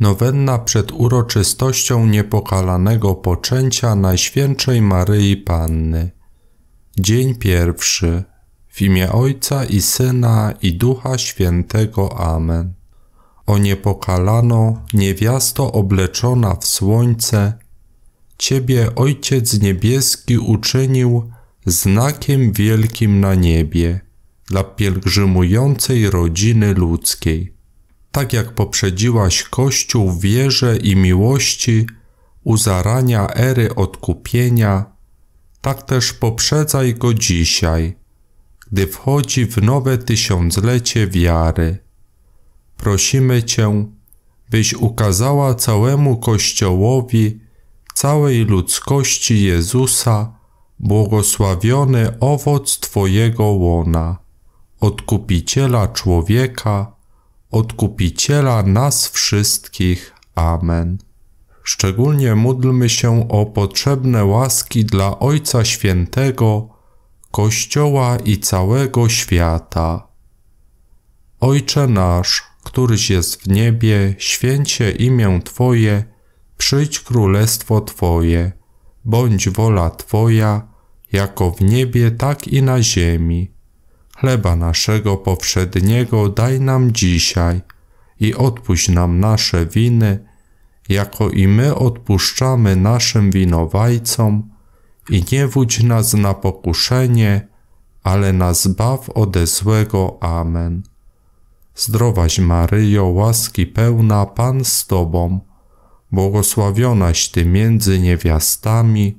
Nowenna przed uroczystością niepokalanego poczęcia Najświętszej Maryi Panny. Dzień pierwszy. W imię Ojca i Syna i Ducha Świętego. Amen. O niepokalano, niewiasto obleczona w słońce, Ciebie Ojciec Niebieski uczynił znakiem wielkim na niebie dla pielgrzymującej rodziny ludzkiej tak jak poprzedziłaś Kościół wierze i miłości u zarania ery odkupienia, tak też poprzedzaj go dzisiaj, gdy wchodzi w nowe tysiąclecie wiary. Prosimy Cię, byś ukazała całemu Kościołowi, całej ludzkości Jezusa, błogosławiony owoc Twojego łona, odkupiciela człowieka, odkupiciela nas wszystkich. Amen. Szczególnie módlmy się o potrzebne łaski dla Ojca Świętego, Kościoła i całego świata. Ojcze nasz, któryś jest w niebie, święcie imię Twoje, przyjdź królestwo Twoje, bądź wola Twoja, jako w niebie, tak i na ziemi. Chleba naszego powszedniego daj nam dzisiaj i odpuść nam nasze winy, jako i my odpuszczamy naszym winowajcom i nie wódź nas na pokuszenie, ale nas zbaw ode złego. Amen. Zdrowaś Maryjo, łaski pełna, Pan z Tobą, błogosławionaś Ty między niewiastami,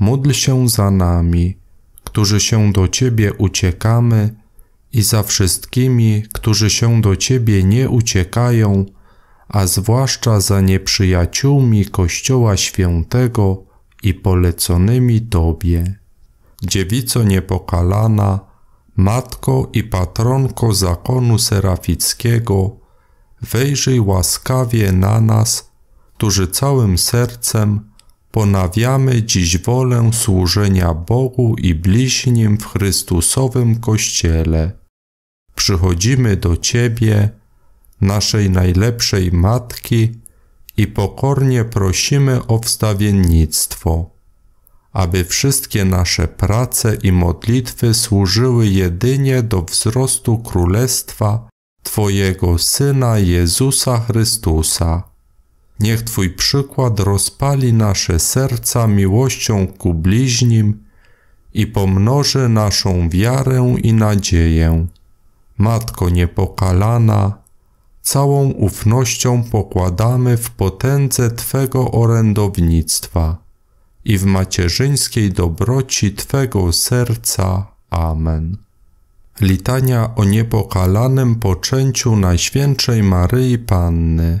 módl się za nami, którzy się do Ciebie uciekamy, i za wszystkimi, którzy się do Ciebie nie uciekają, a zwłaszcza za nieprzyjaciółmi Kościoła Świętego i poleconymi Tobie. Dziewico Niepokalana, Matko i Patronko Zakonu Serafickiego, wejrzyj łaskawie na nas, którzy całym sercem ponawiamy dziś wolę służenia Bogu i bliźnim w Chrystusowym Kościele. Przychodzimy do Ciebie, naszej najlepszej Matki, i pokornie prosimy o wstawiennictwo, aby wszystkie nasze prace i modlitwy służyły jedynie do wzrostu Królestwa Twojego Syna Jezusa Chrystusa Niech Twój przykład rozpali nasze serca miłością ku bliźnim i pomnoży naszą wiarę i nadzieję. Matko niepokalana, całą ufnością pokładamy w potędze Twego orędownictwa i w macierzyńskiej dobroci Twego serca. Amen. Litania o niepokalanym poczęciu Najświętszej Maryi Panny.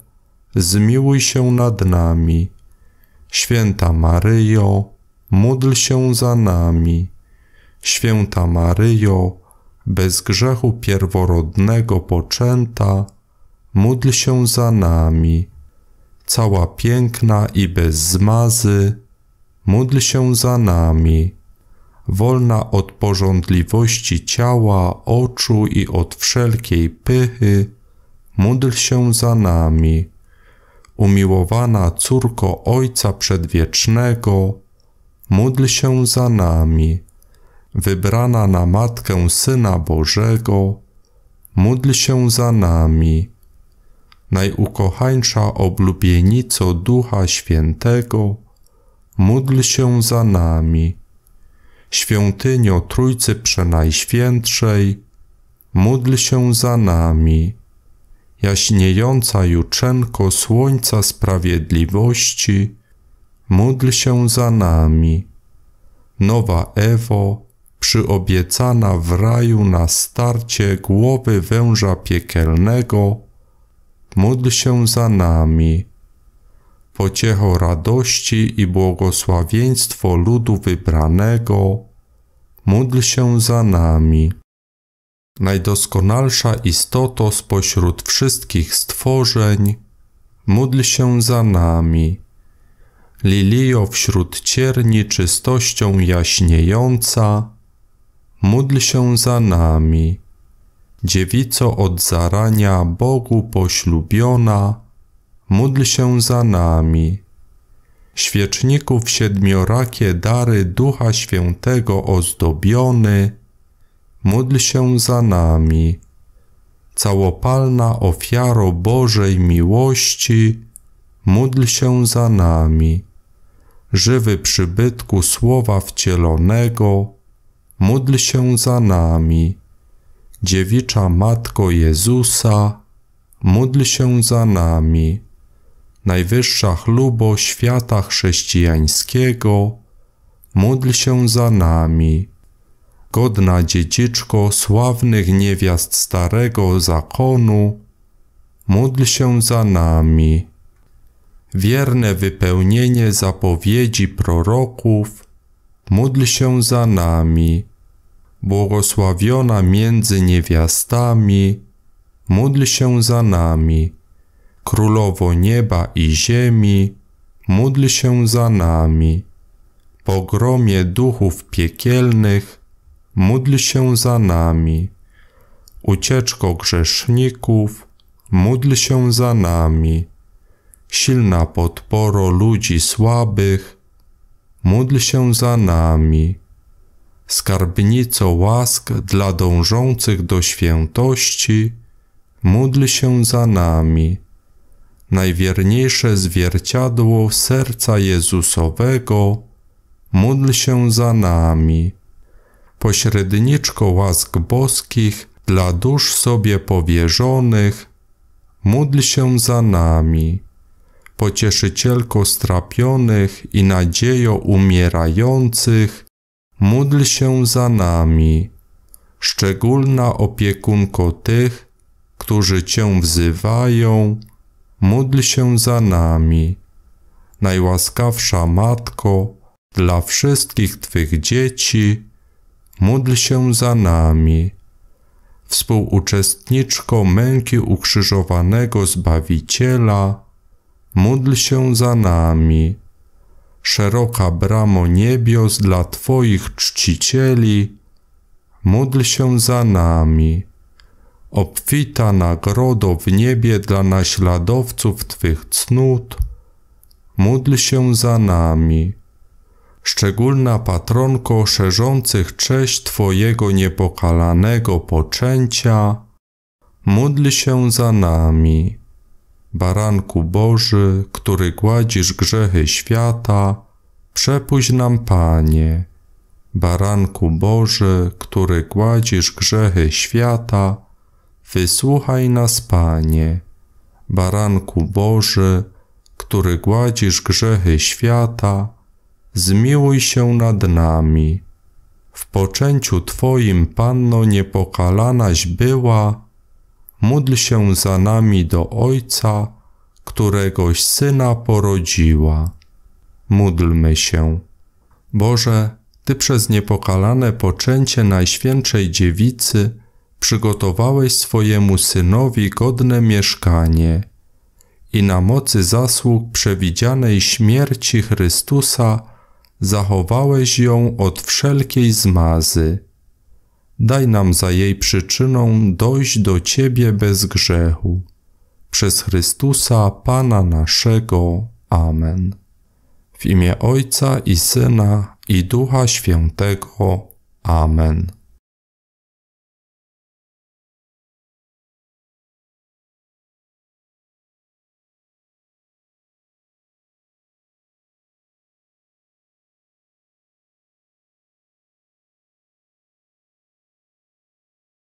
zmiłuj się nad nami. Święta Maryjo, módl się za nami. Święta Maryjo, bez grzechu pierworodnego poczęta, módl się za nami. Cała piękna i bez zmazy, módl się za nami. Wolna od porządliwości ciała, oczu i od wszelkiej pychy, módl się za nami umiłowana córko Ojca Przedwiecznego, módl się za nami. Wybrana na Matkę Syna Bożego, módl się za nami. Najukochańsza oblubienico Ducha Świętego, módl się za nami. Świątynio Trójcy Przenajświętszej, módl się za nami jaśniejąca juczenko słońca sprawiedliwości, módl się za nami. Nowa Ewo, przyobiecana w raju na starcie głowy węża piekielnego, módl się za nami. Pociecho radości i błogosławieństwo ludu wybranego, módl się za nami najdoskonalsza istoto spośród wszystkich stworzeń, módl się za nami. Lilio wśród cierni czystością jaśniejąca, módl się za nami. Dziewico od zarania Bogu poślubiona, módl się za nami. Świeczników siedmiorakie dary Ducha Świętego ozdobiony, módl się za nami. Całopalna ofiaro Bożej miłości, módl się za nami. Żywy przybytku Słowa Wcielonego, módl się za nami. Dziewicza Matko Jezusa, módl się za nami. Najwyższa chlubo świata chrześcijańskiego, módl się za nami godna dziedziczko sławnych niewiast starego zakonu, módl się za nami. Wierne wypełnienie zapowiedzi proroków, módl się za nami. Błogosławiona między niewiastami, módl się za nami. Królowo nieba i ziemi, módl się za nami. Pogromie duchów piekielnych, módl się za nami. Ucieczko grzeszników, módl się za nami. Silna podporo ludzi słabych, módl się za nami. Skarbnico łask dla dążących do świętości, módl się za nami. Najwierniejsze zwierciadło serca Jezusowego, módl się za nami pośredniczko łask boskich dla dusz sobie powierzonych, módl się za nami. Pocieszycielko strapionych i nadziejo umierających, módl się za nami. Szczególna opiekunko tych, którzy Cię wzywają, módl się za nami. Najłaskawsza Matko, dla wszystkich Twych dzieci, módl się za nami. Współuczestniczko męki ukrzyżowanego Zbawiciela, módl się za nami. Szeroka bramo niebios dla Twoich czcicieli, módl się za nami. Obfita nagrodo w niebie dla naśladowców Twych cnót, módl się za nami szczególna patronko szerzących cześć Twojego niepokalanego poczęcia, módl się za nami. Baranku Boży, który gładzisz grzechy świata, przepuść nam Panie. Baranku Boży, który gładzisz grzechy świata, wysłuchaj nas Panie. Baranku Boży, który gładzisz grzechy świata, zmiłuj się nad nami. W poczęciu Twoim, Panno niepokalanaś była, módl się za nami do Ojca, któregoś Syna porodziła. Módlmy się. Boże, Ty przez niepokalane poczęcie Najświętszej Dziewicy przygotowałeś swojemu Synowi godne mieszkanie i na mocy zasług przewidzianej śmierci Chrystusa zachowałeś ją od wszelkiej zmazy. Daj nam za jej przyczyną dojść do Ciebie bez grzechu. Przez Chrystusa Pana naszego. Amen. W imię Ojca i Syna i Ducha Świętego. Amen.